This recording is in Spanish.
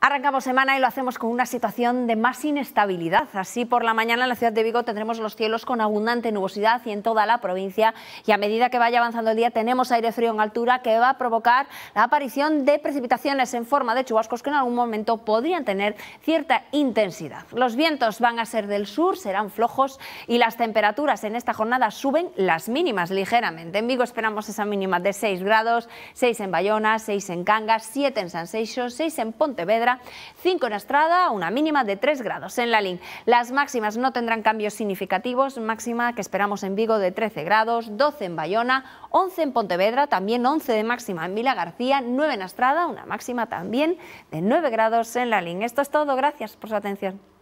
Arrancamos semana y lo hacemos con una situación de más inestabilidad. Así por la mañana en la ciudad de Vigo tendremos los cielos con abundante nubosidad y en toda la provincia y a medida que vaya avanzando el día tenemos aire frío en altura que va a provocar la aparición de precipitaciones en forma de chubascos que en algún momento podrían tener cierta intensidad. Los vientos van a ser del sur, serán flojos y las temperaturas en esta jornada suben las mínimas ligeramente. En Vigo esperamos esa mínima de 6 grados, 6 en Bayona, 6 en Cangas, 7 en San Seixo, 6 en Pontevedra 5 en Estrada, una mínima de 3 grados en Lalín. Las máximas no tendrán cambios significativos, máxima que esperamos en Vigo de 13 grados, 12 en Bayona, 11 en Pontevedra, también 11 de máxima en Vila García, 9 en Estrada, una máxima también de 9 grados en Lalín. Esto es todo, gracias por su atención.